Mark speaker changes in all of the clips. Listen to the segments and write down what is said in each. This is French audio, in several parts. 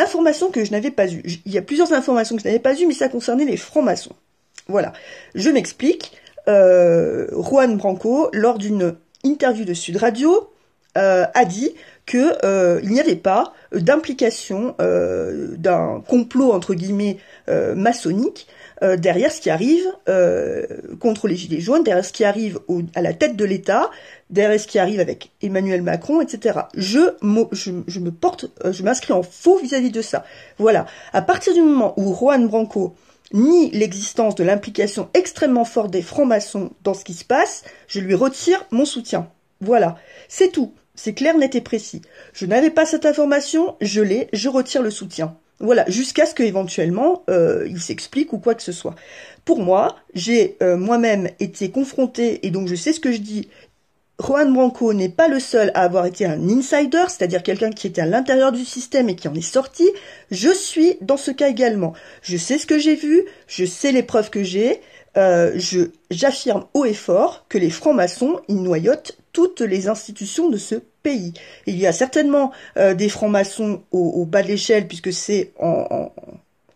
Speaker 1: L'information que je n'avais pas eue, il y a plusieurs informations que je n'avais pas eues, mais ça concernait les francs-maçons. Voilà, je m'explique. Euh, Juan Branco, lors d'une interview de Sud Radio, euh, a dit qu'il euh, n'y avait pas d'implication d'un complot entre guillemets maçonnique euh, derrière ce qui arrive euh, contre les Gilets jaunes, derrière ce qui arrive à la tête de l'État, derrière ce qui arrive avec Emmanuel Macron, etc. Je, me porte, euh, je m'inscris en faux vis-à-vis de ça. Voilà. À partir du moment où Juan Branco nie l'existence de l'implication extrêmement forte des francs-maçons dans ce qui se passe, je lui retire mon soutien. Voilà. C'est tout. C'est clair, net et précis. Je n'avais pas cette information, je l'ai, je retire le soutien. Voilà, jusqu'à ce qu'éventuellement euh, il s'explique ou quoi que ce soit. Pour moi, j'ai euh, moi-même été confronté et donc je sais ce que je dis, Juan Branco n'est pas le seul à avoir été un insider, c'est-à-dire quelqu'un qui était à l'intérieur du système et qui en est sorti. Je suis dans ce cas également. Je sais ce que j'ai vu, je sais les preuves que j'ai. Euh, j'affirme haut et fort que les francs-maçons, ils noyotent toutes les institutions de ce pays. Il y a certainement euh, des francs-maçons au, bas de l'échelle, puisque c'est en,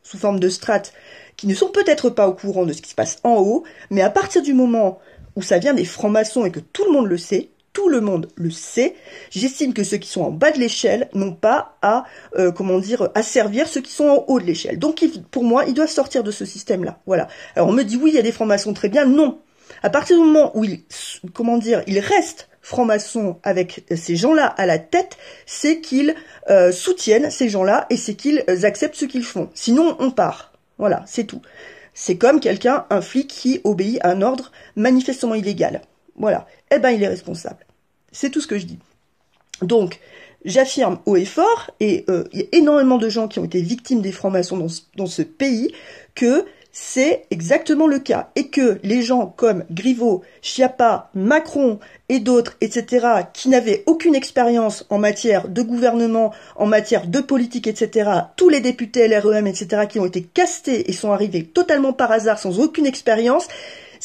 Speaker 1: sous forme de strates, qui ne sont peut-être pas au courant de ce qui se passe en haut, mais à partir du moment où ça vient des francs-maçons et que tout le monde le sait, tout le monde le sait, j'estime que ceux qui sont en bas de l'échelle n'ont pas à, euh, comment dire, à servir ceux qui sont en haut de l'échelle. Donc, pour moi, ils doivent sortir de ce système-là. Voilà. Alors, on me dit, oui, il y a des francs-maçons, très bien. Non. À partir du moment où comment dire, ils restent francs-maçons avec ces gens-là à la tête, c'est qu'ils euh, soutiennent ces gens-là et c'est qu'ils acceptent ce qu'ils font. Sinon, on part. Voilà, c'est tout. C'est comme quelqu'un, un flic qui obéit à un ordre manifestement illégal. Voilà. Eh ben, il est responsable. C'est tout ce que je dis. Donc, j'affirme haut et fort, et euh, il y a énormément de gens qui ont été victimes des francs-maçons dans, ce pays, que c'est exactement le cas. Et que les gens comme Griveaux, Chiappa, Macron et d'autres, etc., qui n'avaient aucune expérience en matière de gouvernement, en matière de politique, etc., tous les députés LREM, etc., qui ont été castés et sont arrivés totalement par hasard sans aucune expérience,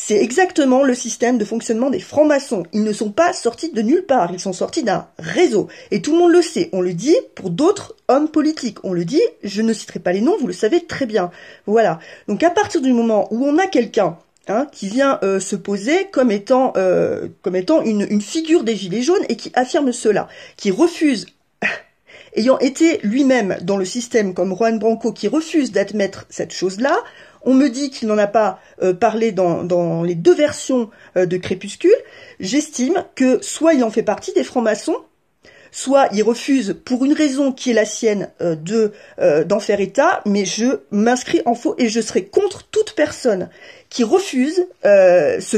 Speaker 1: c'est exactement le système de fonctionnement des francs-maçons. Ils ne sont pas sortis de nulle part, ils sont sortis d'un réseau. Et tout le monde le sait, on le dit pour d'autres hommes politiques, on le dit, je ne citerai pas les noms, vous le savez très bien. Voilà. Donc à partir du moment où on a quelqu'un hein, qui vient euh, se poser comme étant, euh, comme étant une, une, figure des Gilets jaunes et qui affirme cela, qui refuse, ayant été lui-même dans le système comme Juan Branco, qui refuse d'admettre cette chose-là, on me dit qu'il n'en a pas euh, parlé dans, les deux versions euh, de Crépuscule. J'estime que soit il en fait partie des francs-maçons, soit ils refusent pour une raison qui est la sienne euh, de euh, d'en faire état, mais je m'inscris en faux et je serai contre toute personne qui refuse euh, ce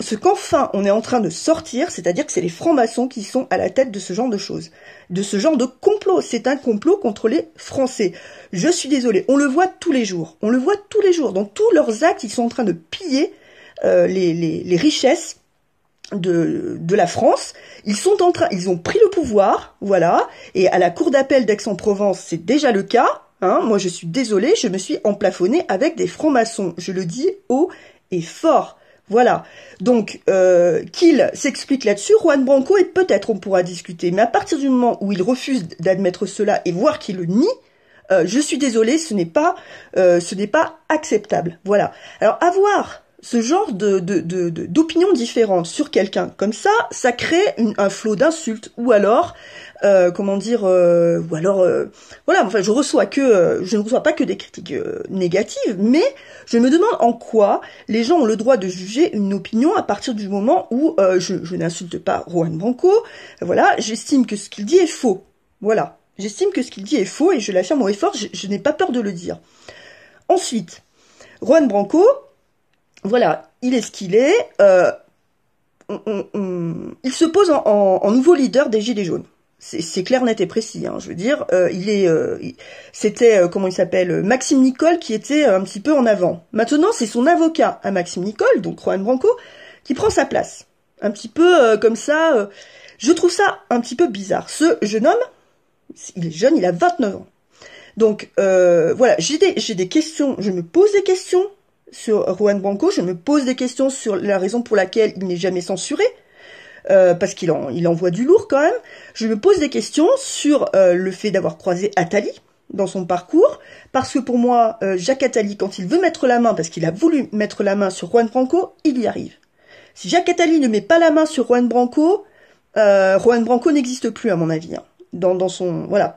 Speaker 1: ce qu'enfin on est en train de sortir, c'est-à-dire que c'est les francs-maçons qui sont à la tête de ce genre de choses, de ce genre de complot. C'est un complot contre les Français. Je suis désolée, on le voit tous les jours, on le voit tous les jours dans tous leurs actes, ils sont en train de piller les richesses de, la France, ils sont en train, ils ont pris le pouvoir, voilà, et à la cour d'appel d'Aix-en-Provence, c'est déjà le cas. Hein, moi, je suis désolée, je me suis emplafonnée avec des francs-maçons. Je le dis haut et fort. Voilà. Donc, euh, qu'il s'explique là-dessus, Juan Branco, et peut-être on pourra discuter. Mais à partir du moment où il refuse d'admettre cela et voir qu'il le nie, euh, je suis désolée, ce n'est pas, euh, ce n'est pas acceptable. Voilà. Alors, à voir ce genre de, d'opinions différentes sur quelqu'un comme ça, ça crée un flot d'insultes ou alors euh, comment dire euh, ou alors euh, voilà enfin je reçois que je ne reçois pas que des critiques négatives mais je me demande en quoi les gens ont le droit de juger une opinion à partir du moment où je, n'insulte pas Juan Branco voilà j'estime que ce qu'il dit est faux voilà j'estime que ce qu'il dit est faux et je l'affirme au effort je n'ai pas peur de le dire ensuite Juan Branco voilà, il est ce qu'il est. Euh, il se pose en, nouveau leader des Gilets jaunes. C'est clair, net et précis. Hein, je veux dire, euh, il est, euh, c'était comment il s'appelle, Maxime Nicole, qui était un petit peu en avant. Maintenant, c'est son avocat à hein, Maxime Nicole, donc Rohan Branco, qui prend sa place. Un petit peu comme ça. je trouve ça un petit peu bizarre. Ce jeune homme, il est jeune, il a 29 ans. Donc voilà, j'ai des, des questions. Je me pose des questions sur Juan Branco, je me pose des questions sur la raison pour laquelle il n'est jamais censuré. Euh, parce qu'il en, il envoie du lourd quand même. Je me pose des questions sur euh, le fait d'avoir croisé Attali dans son parcours, parce que pour moi, euh, Jacques Attali, quand il veut mettre la main, parce qu'il a voulu mettre la main sur Juan Branco, il y arrive. Si Jacques Attali ne met pas la main sur Juan Branco, Juan Branco n'existe plus à mon avis. Hein, dans, dans son voilà.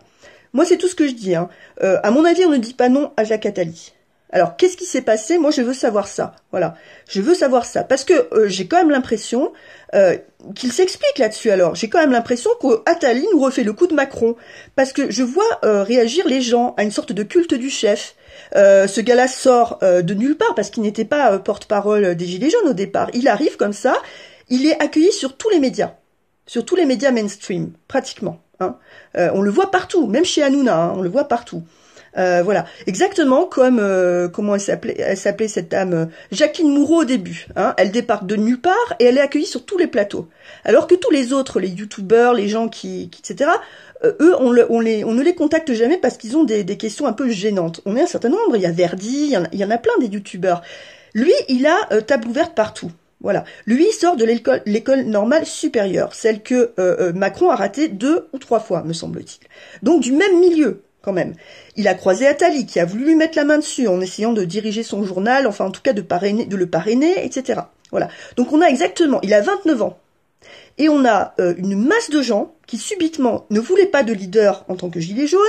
Speaker 1: Moi, c'est tout ce que je dis. Hein. à mon avis, on ne dit pas non à Jacques Attali. Alors, qu'est-ce qui s'est passé Moi, je veux savoir ça. Voilà, je veux savoir ça parce que euh, j'ai quand même l'impression euh, qu'il s'explique là-dessus. Alors, j'ai quand même l'impression qu'Atali nous refait le coup de Macron parce que je vois euh, réagir les gens à une sorte de culte du chef. ce gars-là sort de nulle part parce qu'il n'était pas porte-parole des Gilets jaunes au départ. Il arrive comme ça, il est accueilli sur tous les médias, sur tous les médias mainstream, pratiquement. Hein. on le voit partout, même chez Hanouna, hein, on le voit partout. Euh, voilà, exactement comme euh, comment elle s'appelait, cette dame euh, Jacqueline Moureau au début. Hein. Elle débarque de nulle part et elle est accueillie sur tous les plateaux. Alors que tous les autres, les youtubeurs, les gens qui, etc. eux, on, ne les contacte jamais parce qu'ils ont des, questions un peu gênantes. On est un certain nombre. Il y a Verdi, il y en, a plein des youtubeurs. Lui, il a table ouverte partout. Voilà. Lui il sort de l'école, normale supérieure, celle que Macron a ratée deux ou trois fois, me semble-t-il. Donc du même milieu quand même. Il a croisé Attali, qui a voulu lui mettre la main dessus en essayant de diriger son journal, enfin en tout cas de, parrainer, de le parrainer, etc. Voilà. Donc on a exactement, il a 29 ans. Et on a euh, une masse de gens qui subitement ne voulaient pas de leader en tant que gilet jaune,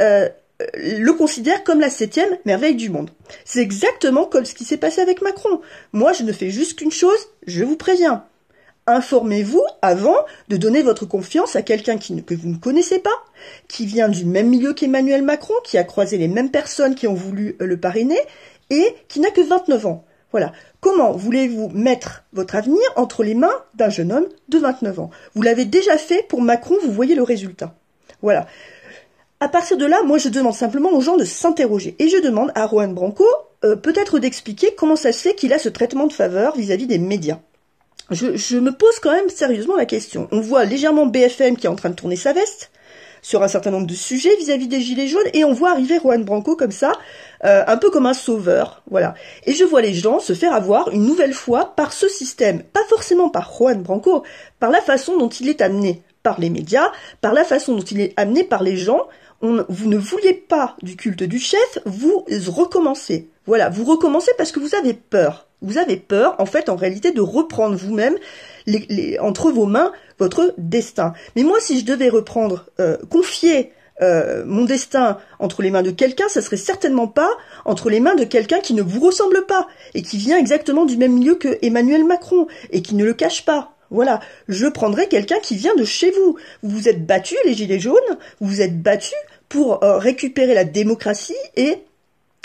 Speaker 1: euh, le considèrent comme la septième merveille du monde. C'est exactement comme ce qui s'est passé avec Macron. Moi, je ne fais juste qu'une chose, je vous préviens. Informez-vous avant de donner votre confiance à quelqu'un que vous ne connaissez pas, qui vient du même milieu qu'Emmanuel Macron, qui a croisé les mêmes personnes qui ont voulu euh, le parrainer et qui n'a que 29 ans. Voilà. Comment voulez-vous mettre votre avenir entre les mains d'un jeune homme de 29 ans Vous l'avez déjà fait pour Macron, vous voyez le résultat. Voilà. À partir de là, moi je demande simplement aux gens de s'interroger et je demande à Juan Branco euh, peut-être d'expliquer comment ça se fait qu'il a ce traitement de faveur vis à -vis des médias je, me pose quand même sérieusement la question. On voit légèrement BFM qui est en train de tourner sa veste sur un certain nombre de sujets vis-à-vis des Gilets jaunes, et on voit arriver Juan Branco comme ça, euh, un peu comme un sauveur, voilà. Et je vois les gens se faire avoir une nouvelle fois par ce système, pas forcément par Juan Branco, par la façon dont il est amené par les médias, par la façon dont il est amené par les gens. vous ne vouliez pas du culte du chef, vous recommencez. Voilà, vous recommencez parce que vous avez peur. Vous avez peur, en fait, en réalité, de reprendre vous-même les, entre vos mains votre destin. Mais moi, si je devais reprendre, euh, confier euh, mon destin entre les mains de quelqu'un, ça serait certainement pas entre les mains de quelqu'un qui ne vous ressemble pas et qui vient exactement du même milieu que Emmanuel Macron et qui ne le cache pas. Voilà, je prendrais quelqu'un qui vient de chez vous. Vous vous êtes battus, les Gilets jaunes, vous vous êtes battus pour euh, récupérer la démocratie et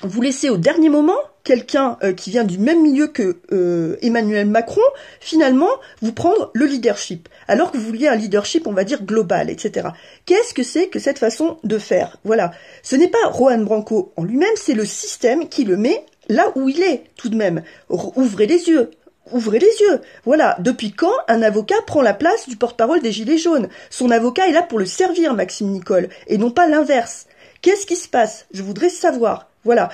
Speaker 1: vous laisser au dernier moment quelqu'un euh, qui vient du même milieu que euh, Emmanuel Macron, finalement, vous prendre le leadership, alors que vous vouliez un leadership, on va dire, global, etc. Qu'est-ce que c'est que cette façon de faire Voilà. Ce n'est pas Rohan Branco en lui-même, c'est le système qui le met là où il est, tout de même. ouvrez les yeux, Ouvrez les yeux. Voilà. Depuis quand un avocat prend la place du porte-parole des Gilets jaunes Son avocat est là pour le servir, Maxime Nicole, et non pas l'inverse. Qu'est-ce qui se passe Je voudrais savoir. Voilà.